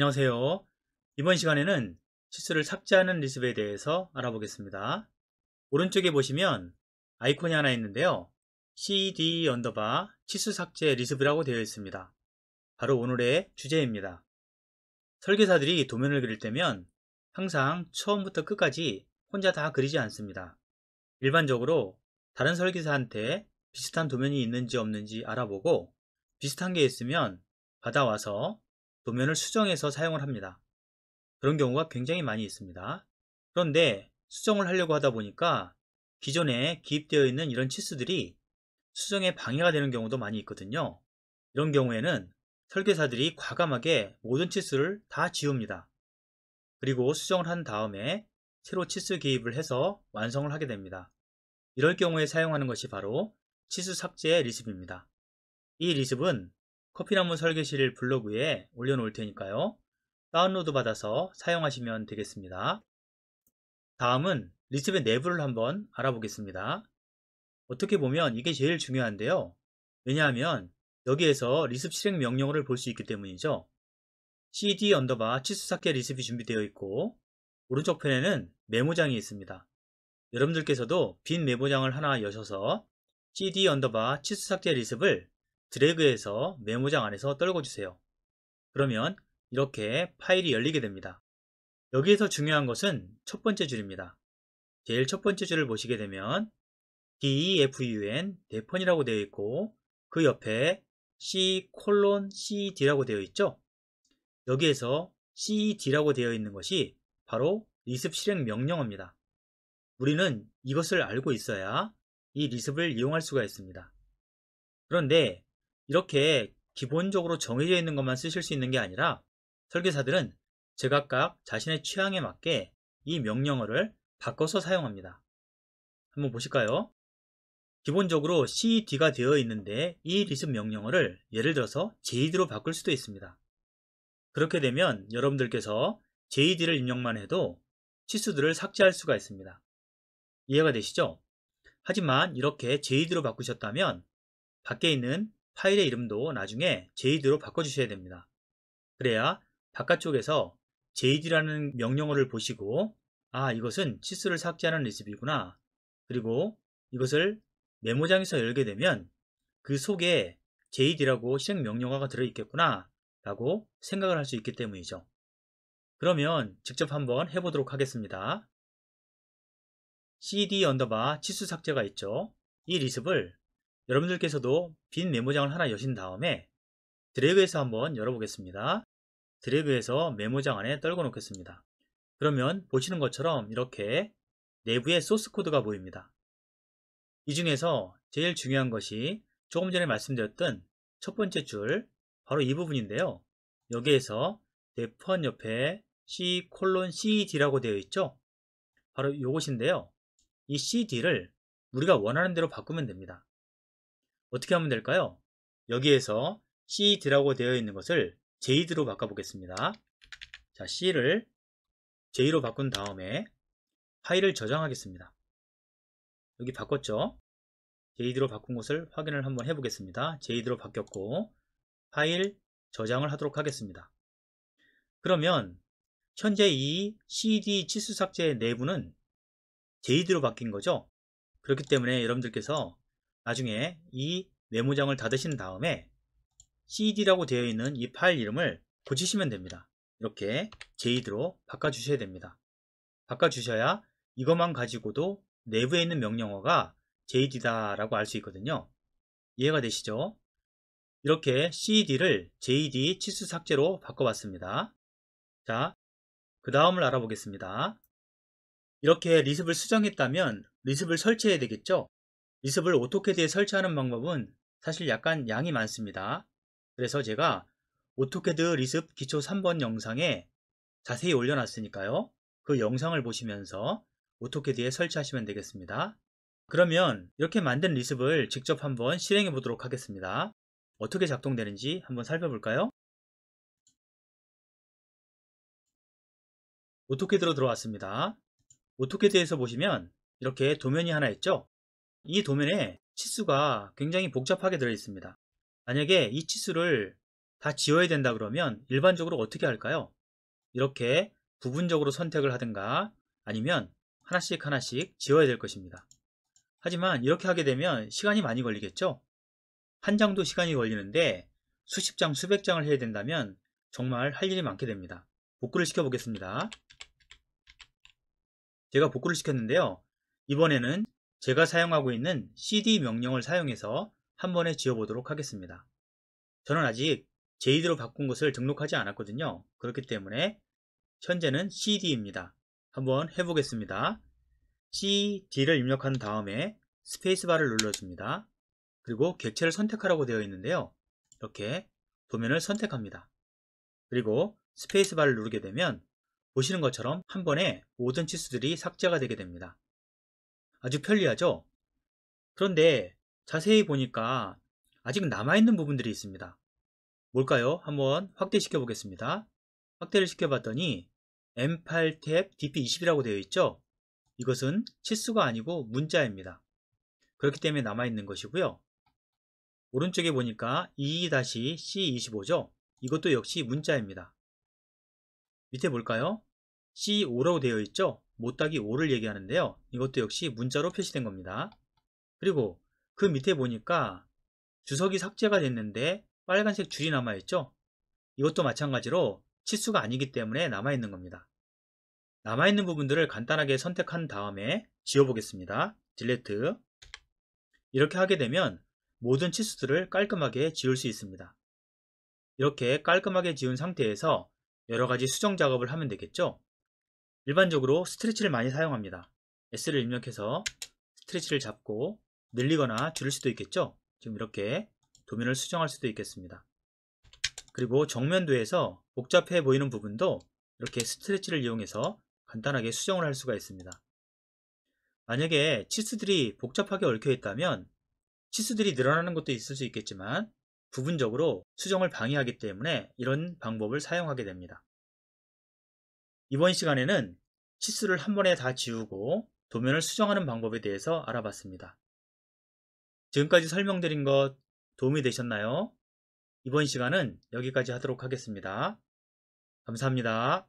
안녕하세요. 이번 시간에는 치수를 삭제하는 리습에 대해서 알아보겠습니다. 오른쪽에 보시면 아이콘이 하나 있는데요. cd 언더바 치수 삭제 리습이라고 되어 있습니다. 바로 오늘의 주제입니다. 설계사들이 도면을 그릴 때면 항상 처음부터 끝까지 혼자 다 그리지 않습니다. 일반적으로 다른 설계사한테 비슷한 도면이 있는지 없는지 알아보고 비슷한 게 있으면 받아와서 도면을 수정해서 사용을 합니다. 그런 경우가 굉장히 많이 있습니다. 그런데 수정을 하려고 하다 보니까 기존에 기입되어 있는 이런 치수들이 수정에 방해가 되는 경우도 많이 있거든요. 이런 경우에는 설계사들이 과감하게 모든 치수를 다 지웁니다. 그리고 수정을 한 다음에 새로 치수 기입을 해서 완성을 하게 됩니다. 이럴 경우에 사용하는 것이 바로 치수 삭제 리습입니다. 이 리습은 커피나무 설계실 블로그에 올려놓을 테니까요. 다운로드 받아서 사용하시면 되겠습니다. 다음은 리셉의 내부를 한번 알아보겠습니다. 어떻게 보면 이게 제일 중요한데요. 왜냐하면 여기에서 리셉 실행 명령어를 볼 수 있기 때문이죠. cd 언더바 치수삭제 리셉이 준비되어 있고 오른쪽 편에는 메모장이 있습니다. 여러분들께서도 빈 메모장을 하나 여셔서 cd 언더바 치수삭제 리셉을 드래그해서 메모장 안에서 떨궈주세요. 그러면 이렇게 파일이 열리게 됩니다. 여기에서 중요한 것은 첫 번째 줄입니다. 제일 첫 번째 줄을 보시게 되면 DEFUN 대펀이라고 되어 있고 그 옆에 C CED라고 되어 있죠. 여기에서 CED라고 되어 있는 것이 바로 리습 실행 명령어입니다. 우리는 이것을 알고 있어야 이 리습을 이용할 수가 있습니다. 그런데 이렇게 기본적으로 정해져 있는 것만 쓰실 수 있는 게 아니라 설계사들은 제각각 자신의 취향에 맞게 이 명령어를 바꿔서 사용합니다. 한번 보실까요? 기본적으로 CED가 되어 있는데 이 리듬 명령어를 예를 들어서 JD로 바꿀 수도 있습니다. 그렇게 되면 여러분들께서 JD를 입력만 해도 치수들을 삭제할 수가 있습니다. 이해가 되시죠? 하지만 이렇게 JD로 바꾸셨다면 밖에 있는 파일의 이름도 나중에 JD로 바꿔주셔야 됩니다. 그래야 바깥쪽에서 JD라는 명령어를 보시고 아 이것은 치수를 삭제하는 리스이구나 그리고 이것을 메모장에서 열게 되면 그 속에 JD라고 실행 명령어가 들어있겠구나 라고 생각을 할 수 있기 때문이죠. 그러면 직접 한번 해보도록 하겠습니다. cd 언더바 치수 삭제가 있죠. 이 리습을 여러분들께서도 빈 메모장을 하나 여신 다음에 드래그해서 한번 열어보겠습니다. 드래그해서 메모장 안에 떨궈 놓겠습니다. 그러면 보시는 것처럼 이렇게 내부의 소스 코드가 보입니다. 이 중에서 제일 중요한 것이 조금 전에 말씀드렸던 첫 번째 줄 바로 이 부분인데요. 여기에서 데펀 옆에 c 콜론 cd라고 되어 있죠. 바로 이것인데요. 이 cd를 우리가 원하는 대로 바꾸면 됩니다. 어떻게 하면 될까요? 여기에서 seed라고 되어 있는 것을 jade로 바꿔보겠습니다. 자, c를 j로 바꾼 다음에 파일을 저장하겠습니다. 여기 바꿨죠? jade로 바꾼 것을 확인을 한번 해보겠습니다. jade로 바뀌었고 파일 저장을 하도록 하겠습니다. 그러면 현재 이 cd 치수 삭제 내부는 jade로 바뀐 거죠? 그렇기 때문에 여러분들께서 나중에 이 메모장을 닫으신 다음에 CD라고 되어 있는 이 파일 이름을 고치시면 됩니다. 이렇게 JD로 바꿔주셔야 됩니다. 바꿔주셔야 이것만 가지고도 내부에 있는 명령어가 JD다 라고 알 수 있거든요. 이해가 되시죠? 이렇게 CD를 JD 치수 삭제로 바꿔봤습니다. 자, 그 다음을 알아보겠습니다. 이렇게 리습을 수정했다면 리습을 설치해야 되겠죠? 리습을 오토캐드에 설치하는 방법은 사실 약간 양이 많습니다. 그래서 제가 오토캐드 리습 기초 3번 영상에 자세히 올려놨으니까요. 그 영상을 보시면서 오토캐드에 설치하시면 되겠습니다. 그러면 이렇게 만든 리습을 직접 한번 실행해 보도록 하겠습니다. 어떻게 작동되는지 한번 살펴볼까요? 오토캐드로 들어왔습니다. 오토캐드에서 보시면 이렇게 도면이 하나 있죠? 이 도면에 치수가 굉장히 복잡하게 들어있습니다. 만약에 이 치수를 다 지워야 된다 그러면 일반적으로 어떻게 할까요? 이렇게 부분적으로 선택을 하든가 아니면 하나씩 하나씩 지워야 될 것입니다. 하지만 이렇게 하게 되면 시간이 많이 걸리겠죠? 한 장도 시간이 걸리는데 수십 장, 수백 장을 해야 된다면 정말 할 일이 많게 됩니다. 복구를 시켜보겠습니다. 제가 복구를 시켰는데요. 이번에는 제가 사용하고 있는 cd 명령을 사용해서 한 번에 지워보도록 하겠습니다. 저는 아직 제이드로 바꾼 것을 등록하지 않았거든요. 그렇기 때문에 현재는 cd입니다. 한번 해보겠습니다. cd를 입력한 다음에 스페이스바를 눌러줍니다. 그리고 객체를 선택하라고 되어 있는데요. 이렇게 도면을 선택합니다. 그리고 스페이스바를 누르게 되면 보시는 것처럼 한 번에 모든 치수들이 삭제가 되게 됩니다. 아주 편리하죠? 그런데 자세히 보니까 아직 남아있는 부분들이 있습니다. 뭘까요? 한번 확대시켜 보겠습니다. 확대를 시켜봤더니 M8 탭 DP20이라고 되어 있죠? 이것은 치수가 아니고 문자입니다. 그렇기 때문에 남아있는 것이고요. 오른쪽에 보니까 2-C25죠? 이것도 역시 문자입니다. 밑에 볼까요? C5라고 되어 있죠? 못따기 5를 얘기하는데요. 이것도 역시 문자로 표시된 겁니다. 그리고 그 밑에 보니까 주석이 삭제가 됐는데 빨간색 줄이 남아있죠? 이것도 마찬가지로 치수가 아니기 때문에 남아있는 겁니다. 남아있는 부분들을 간단하게 선택한 다음에 지워보겠습니다. 딜레트 이렇게 하게 되면 모든 치수들을 깔끔하게 지울 수 있습니다. 이렇게 깔끔하게 지운 상태에서 여러가지 수정 작업을 하면 되겠죠? 일반적으로 스트레치를 많이 사용합니다. S를 입력해서 스트레치를 잡고 늘리거나 줄일 수도 있겠죠? 지금 이렇게 도면을 수정할 수도 있겠습니다. 그리고 정면도에서 복잡해 보이는 부분도 이렇게 스트레치를 이용해서 간단하게 수정을 할 수가 있습니다. 만약에 치수들이 복잡하게 얽혀 있다면 치수들이 늘어나는 것도 있을 수 있겠지만 부분적으로 수정을 방해하기 때문에 이런 방법을 사용하게 됩니다. 이번 시간에는 치수를 한 번에 다 지우고 도면을 수정하는 방법에 대해서 알아봤습니다. 지금까지 설명드린 것 도움이 되셨나요? 이번 시간은 여기까지 하도록 하겠습니다. 감사합니다.